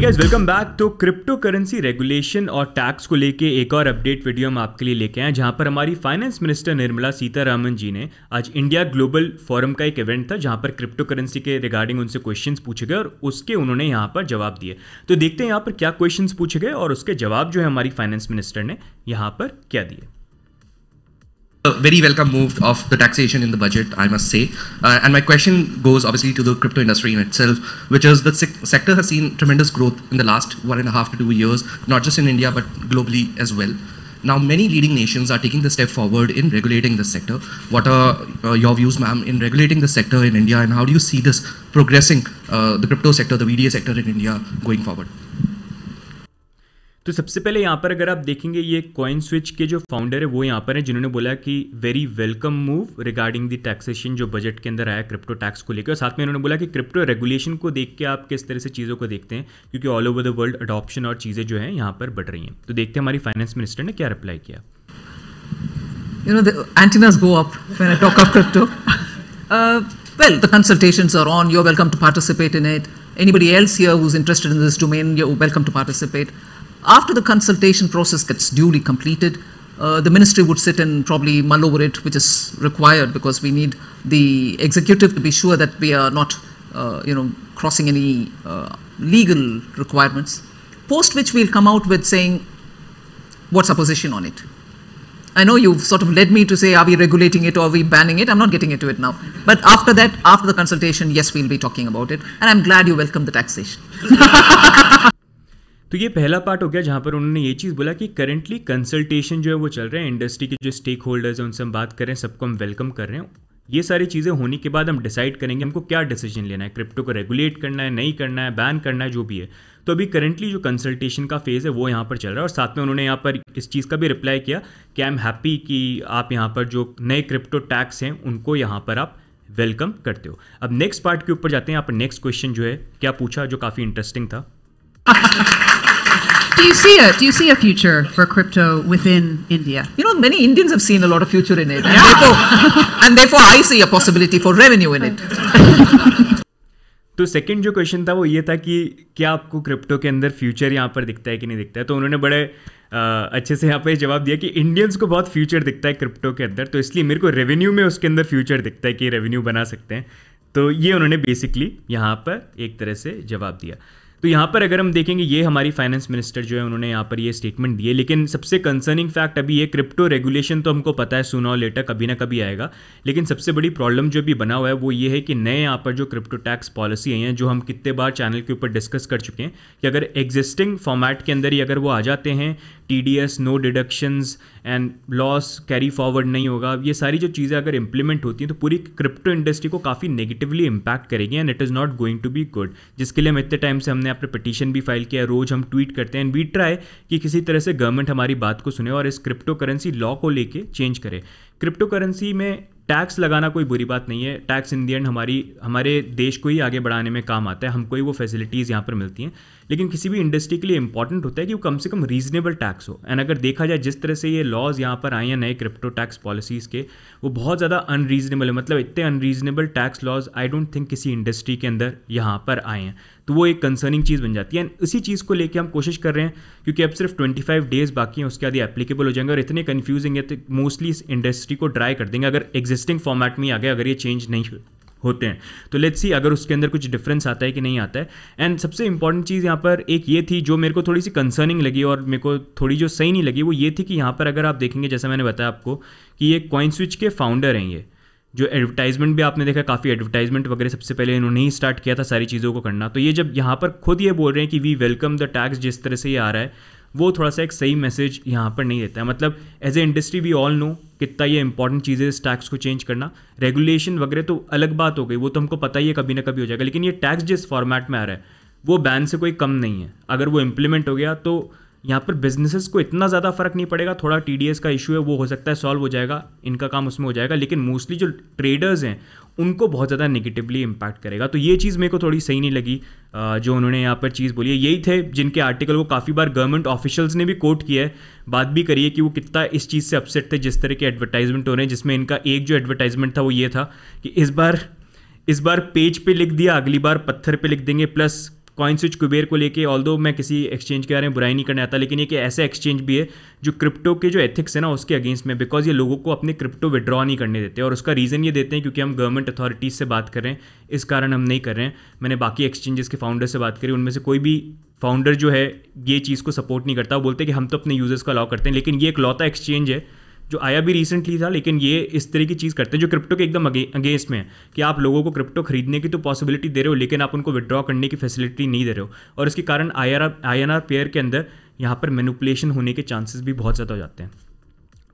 Guys welcome back तो crypto currency regulation और tax को लेके एक और अपडेट वीडियो हम आपके लिए लेके आए जहां पर हमारी फाइनेंस मिनिस्टर निर्मला सीतारामन जी ने आज इंडिया ग्लोबल फोरम का एक इवेंट था जहां पर क्रिप्टो करेंसी के रिगार्डिंग उनसे क्वेश्चंस पूछे गए और उसके उन्होंने यहां पर जवाब दिए तो देखते हैं यहां पर क्या क्वेश्चन पूछे गए और उसके जवाब जो है हमारी फाइनेंस मिनिस्टर ने यहां पर क्या दिए a very welcome move of the taxation in the budget, I must say. Uh, and my question goes obviously to the crypto industry in itself, which is the se sector has seen tremendous growth in the last one and a half to two years, not just in India, but globally as well. Now, many leading nations are taking the step forward in regulating the sector. What are uh, your views, ma'am, in regulating the sector in India, and how do you see this progressing, uh, the crypto sector, the VDA sector in India going forward? तो सबसे पहले यहाँ पर अगर आप देखेंगे ये coin switch के जो फाउंडर है वो यहाँ पर हैं जिन्होंने बोला कि very welcome move regarding the taxation जो बजट के अंदर आया क्रिप्टो टैक्स को लेकर और साथ में इन्होंने बोला कि क्रिप्टो रेगुलेशन को देख के आप किस तरह से चीज़ों को देखते हैं क्योंकि all over the world adoption और चीज़ें जो हैं यहाँ पर बढ़ रही हैं तो देखते हैं हमारी फाइनेंस मिनिस्टर ने क्या रिप्लाई किया You know, the antennas go up when I talk of crypto. Uh, well, the consultations are on. You're welcome to participate in it. Anybody else here who's interested in this domain, you're welcome to participate. Uh, After the consultation process gets duly completed, uh, the ministry would sit and probably mull over it, which is required because we need the executive to be sure that we are not, uh, you know, crossing any uh, legal requirements. Post which we'll come out with saying, what's our position on it? I know you've sort of led me to say, are we regulating it or are we banning it? I'm not getting into it now. But after that, after the consultation, yes, we'll be talking about it. And I'm glad you welcome the taxation. तो ये पहला part हो गया जहाँ पर उन्होंने ये चीज़ बोला कि करेंटली कंसल्टेशन जो है वो चल रहा है इंडस्ट्री के जो स्टेक होल्डर्स हैं उनसे हम बात कर रहे हैं सबको हम वेलकम कर रहे हैं ये सारी चीज़ें होने के बाद हम डिसाइड करेंगे हमको क्या डिसीजन लेना है क्रिप्टो को रेगुलेट करना है नहीं करना है बैन करना है जो भी है तो अभी करंटली जो कंसल्टेशन का फेज़ है वो यहाँ पर चल रहा है और साथ में उन्होंने यहाँ पर इस चीज़ का भी रिप्लाई किया कि आई एम हैप्पी कि आप यहाँ पर जो नए क्रिप्टो टैक्स हैं उनको यहाँ पर आप वेलकम करते हो अब नेक्स्ट पार्ट के ऊपर जाते हैं यहाँ पर नेक्स्ट क्वेश्चन जो है क्या पूछा जो काफ़ी इंटरेस्टिंग था do you see it? Do you see a future for crypto within India? You know, many Indians have seen a lot of future in it, and, yeah. therefore, and therefore I see a possibility for revenue in it. तो second जो question था वो ये था कि क्या आपको crypto के अंदर फ्यूचर यहाँ पर दिखता है कि नहीं दिखता है तो उन्होंने बड़े आ, अच्छे से यहाँ पर जवाब दिया कि इंडियंस को बहुत फ्यूचर दिखता है क्रिप्टो के अंदर तो इसलिए मेरे को रेवेन्यू में उसके अंदर फ्यूचर दिखता है कि रेवेन्यू बना सकते हैं तो ये उन्होंने बेसिकली यहाँ पर एक तरह से जवाब दिया तो यहाँ पर अगर हम देखेंगे ये हमारी फाइनेंस मिनिस्टर जो है उन्होंने यहाँ पर ये स्टेटमेंट दिए लेकिन सबसे कंसर्निंग फैक्ट अभी ये क्रिप्टो रेगुलेशन तो हमको पता है सुना और लेटर कभी ना कभी आएगा लेकिन सबसे बड़ी प्रॉब्लम जो भी बना हुआ है वो ये है कि नए यहाँ पर जो क्रिप्टो टैक्स पॉलिसी आई हैं जो हम कितने बार चैनल के ऊपर डिस्कस कर चुके हैं कि अगर एग्जिस्टिंग फॉर्मेट के अंदर ही अगर वो आ जाते हैं T D S no deductions and loss carry forward नहीं होगा ये सारी जो चीज़ें अगर इंप्लीमेंट होती हैं तो पूरी क्रिप्टो इंडस्ट्री को काफ़ी नेगेटिवली इम्पैक्ट करेगी and it is not going to be good जिसके लिए हम इतने टाइम से हमने अपने पिटिशन भी फाइल किया रोज़ हम ट्वीट करते हैं एंड वी ट्राई कि किसी तरह से गवर्नमेंट हमारी बात को सुने और इस क्रिप्टो करेंसी लॉ को लेके चेंज करे क्रिप्टो करेंसी में टैक्स लगाना कोई बुरी बात नहीं है टैक्स इन दी एंड हमारी हमारे देश को ही आगे बढ़ाने में काम आता है हमको ही वो फैसिलिटीज़ यहाँ पर मिलती हैं लेकिन किसी भी इंडस्ट्री के लिए इंपॉर्टेंट होता है कि वो कम से कम रीजनेबल टैक्स हो एंड अगर देखा जाए जिस तरह से ये लॉज यहाँ पर आए हैं नए क्रिप्टो टैक्स पॉलिसीज़ के वो बहुत ज़्यादा अनरीजनेबल है मतलब इतने unreasonable tax laws I don't think किसी इंडस्ट्री के अंदर यहाँ पर आए हैं तो वो एक कंसर्निंग चीज़ बन जाती है एंड इसी चीज़ को लेकर हम कोशिश कर रहे हैं क्योंकि अब सिर्फ 25 डेज बाकी हैं उसके बाद ये एप्लीकेबल हो जाएंगे और इतने कन्फ्यूजिंग है तो मोस्टली इस इंडस्ट्री को ड्राई कर देंगे अगर एग्जिस्टिंग फॉर्मेट में आ गया अगर ये चेंज नहीं होते हैं तो लेट्स सी अगर उसके अंदर कुछ डिफरेंस आता है कि नहीं आता है एंड सबसे इंपॉर्टेंट चीज़ यहाँ पर एक ये थी जो मेरे को थोड़ी सी कंसर्निंग लगी और मेरे को थोड़ी जो सही नहीं लगी वो ये थी कि यहाँ पर अगर आप देखेंगे जैसा मैंने बताया आपको कि ये कॉइन स्विच के फाउंडर हैं ये जो एडवर्टाइजमेंट भी आपने देखा काफ़ी एडवर्टाइजमेंट वगैरह सबसे पहले इन्होंने ही स्टार्ट किया था सारी चीज़ों को करना तो ये जब यहाँ पर खुद ये बोल रहे हैं कि वी वेलकम द टैक्स जिस तरह से ये आ रहा है वो थोड़ा सा एक सही मैसेज यहाँ पर नहीं देता है मतलब as a industry we all know कितना ये इंपॉर्टेंट चीज़ है इस टैक्स को चेंज करना रेगुलेशन वगैरह तो अलग बात हो गई वो तो हमको पता ही है कभी ना कभी हो जाएगा लेकिन ये टैक्स जिस फॉर्मेट में आ रहा है वो बैन से कोई कम नहीं है अगर वो इम्प्लीमेंट हो गया तो यहाँ पर बिजनेसेस को इतना ज़्यादा फ़र्क नहीं पड़ेगा थोड़ा टी का इशू है वो हो सकता है सॉल्व हो जाएगा इनका काम उसमें हो जाएगा लेकिन मोस्टली जो ट्रेडर्स हैं उनको बहुत ज़्यादा नेगेटिवली इम्पैक्ट करेगा तो ये चीज़ मेरे को थोड़ी सही नहीं लगी जो उन्होंने यहाँ पर चीज़ बोली है यही थे जिनके आर्टिकल को काफ़ी बार गवर्नमेंट ऑफिशियल्स ने भी कोट किया है बात भी करिए कि वो कितना इस चीज़ से अपसेट थे जिस तरह के एडवर्टाइजमेंट हो रहे हैं जिसमें इनका एक जो एडवर्टाइजमेंट था वो ये था कि इस बार इस बार पेज पे लिख दिया अगली बार पत्थर पे लिख देंगे प्लस कॉइन स्विच कुबेर को लेके ऑल मैं किसी एक्सचेंज के बारे में बुराई नहीं करना चाहता लेकिन एक ऐसे ऐसा एक्सचेंज भी है जो क्रिप्टो के जो एथिक्स है ना उसके अगेंस्ट में बिकॉज ये लोगों को अपने क्रिप्टो विड्रॉ नहीं करने देते और उसका रीज़न ये देते हैं क्योंकि हम गवर्नमेंट अथॉरिटीज़ से बात कर रहे हैं इस कारण हम नहीं कर रहे हैं मैंने बाकी एक्सचेंजेस के फाउंडर से बात करी उनमें से कोई भी फाउंडर जो है ये चीज़ को सपोर्ट नहीं करता वो बोलते कि हम तो अपने यूज़र्स को अलाउ करते हैं लेकिन ये एक लौता एक्सचेंज है जो आया भी रिसेंटली था लेकिन ये इस तरह की चीज़ करते हैं जो क्रिप्टो के एकदम अगेंस्ट में है कि आप लोगों को क्रिप्टो खरीदने की तो पॉसिबिलिटी दे रहे हो लेकिन आप उनको विड्रॉ करने की फैसिलिटी नहीं दे रहे हो और इसके कारण I R I N R pair के अंदर यहाँ पर मैनुपलेशन होने के चांसेस भी बहुत ज़्यादा हो जाते हैं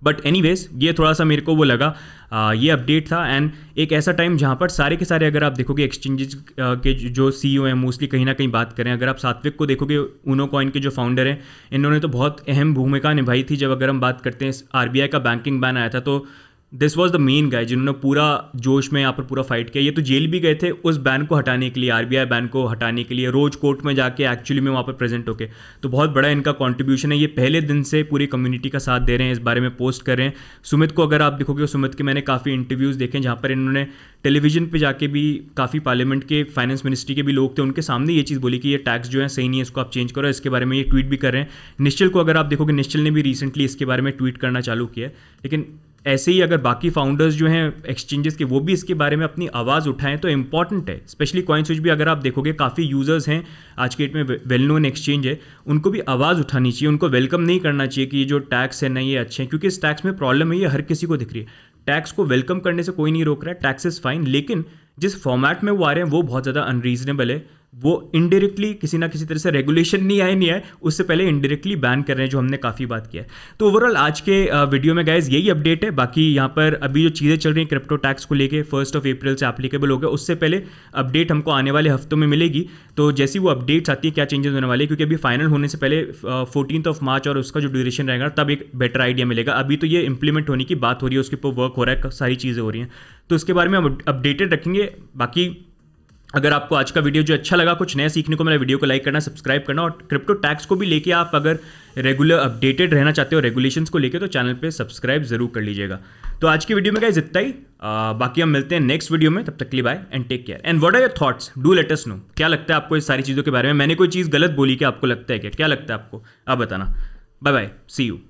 बट एनी ये थोड़ा सा मेरे को वो लगा आ, ये अपडेट था एंड एक ऐसा टाइम जहाँ पर सारे के सारे अगर आप देखोगे एक्सचेंजेस के जो सी ओ e हैं मोस्टली कहीं ना कहीं बात करें अगर आप सात्विक को देखोगे ऊनो कॉइन के जो फाउंडर हैं इन्होंने तो बहुत अहम भूमिका निभाई थी जब अगर हम बात करते हैं आर का बैंकिंग बैन आया था तो this was the main guy जिन्होंने पूरा जोश में यहाँ पर पूरा फाइट किया ये तो जेल भी गए थे उस बैन को हटाने के लिए आई बैन को हटाने के लिए रोज कोर्ट में जाके एक्चुअली में वहाँ पर प्रेजेंट होके तो बहुत बड़ा इनका कॉन्ट्रीब्यूशन है ये पहले दिन से पूरी कम्युनिटी का साथ दे रहे हैं इस बारे में पोस्ट कर रहे हैं सुमित को अगर आप देखोगे सुमित के मैंने काफ़ी इंटरव्यूज़ देखे जहाँ पर इन्होंने टेलीविजन पर जाके भी काफ़ी पार्लियामेंट के फाइनेंस मिनिस्ट्री के भी लोग थे उनके सामने ये चीज़ बोली कि ये टैक्स जो है सही नहीं है इसको आप चेंज करो इसके बारे में ये ट्वीट भी कर रहे हैं निश्चल को अगर आप देखोगे निश्चल ने भी रिसेंटली इसके बारे में ट्वीट करना चालू किया लेकिन ऐसे ही अगर बाकी फाउंडर्स जो हैं एक्सचेंजेस के वो भी इसके बारे में अपनी आवाज़ उठाएं तो इंपॉर्टेंट है स्पेशली कॉइन स्विच भी अगर आप देखोगे काफ़ी यूज़र्स हैं आज के डेट में वेल नोन एक्सचेंज है उनको भी आवाज़ उठानी चाहिए उनको वेलकम नहीं करना चाहिए कि ये जो टैक्स है ना ये अच्छे हैं क्योंकि इस टैक्स में प्रॉब्लम है ये हर किसी को दिख रही है टैक्स को वेलकम करने से कोई नहीं रोक रहा है टैक्स इज़ फाइन लेकिन जिस फॉर्मेट में वो आ रहे हैं वो बहुत ज़्यादा अनरीजनेबल है वो इनडायरेक्टली किसी ना किसी तरह से रेगुलेशन नहीं आए नहीं आए उससे पहले इनडायरेक्टली बैन कर रहे हैं जो हमने काफ़ी बात किया है तो ओवरऑल आज के वीडियो में गाइज यही अपडेट है बाकी यहाँ पर अभी जो चीज़ें चल रही हैं क्रिप्टो टैक्स को लेके फर्स्ट ऑफ अप्रैल से एप्लीकेबल हो गया उससे पहले अपडेट हमको आने वाले हफ्तों में मिलेगी तो जैसी वो अपडेट्स आती है क्या चेंजेस होने वाले क्योंकि अभी फाइनल होने से पहले फोर्टीन ऑफ मार्च और उसका जो ड्यूरेशन रहेगा तब एक बेटर आइडिया मिलेगा अभी तो ये इंप्लीमेंट होने की बात हो रही है उसके ऊपर वर्क हो रहा है सारी चीज़ें हो रही हैं तो उसके बारे में हम अपडेटेड रखेंगे बाकी अगर आपको आज का वीडियो जो अच्छा लगा कुछ नया सीखने को मिला वीडियो को लाइक करना सब्सक्राइब करना और क्रिप्टो टैक्स को भी लेके आप अगर रेगुलर अपडेटेड रहना चाहते हो रेगुलेशंस को लेके तो चैनल पे सब्सक्राइब जरूर कर लीजिएगा तो आज की वीडियो में गाइज इतना ही आ, बाकी हम मिलते हैं नेक्स्ट वीडियो में तब तक लिए bye and take care and what are your thoughts do let us know क्या लगता है आपको इस सारी चीज़ों के बारे में मैंने कोई चीज़ गलत बोली कि आपको लगता है क्या क्या लगता है आपको आप बताना बाय बाय सी यू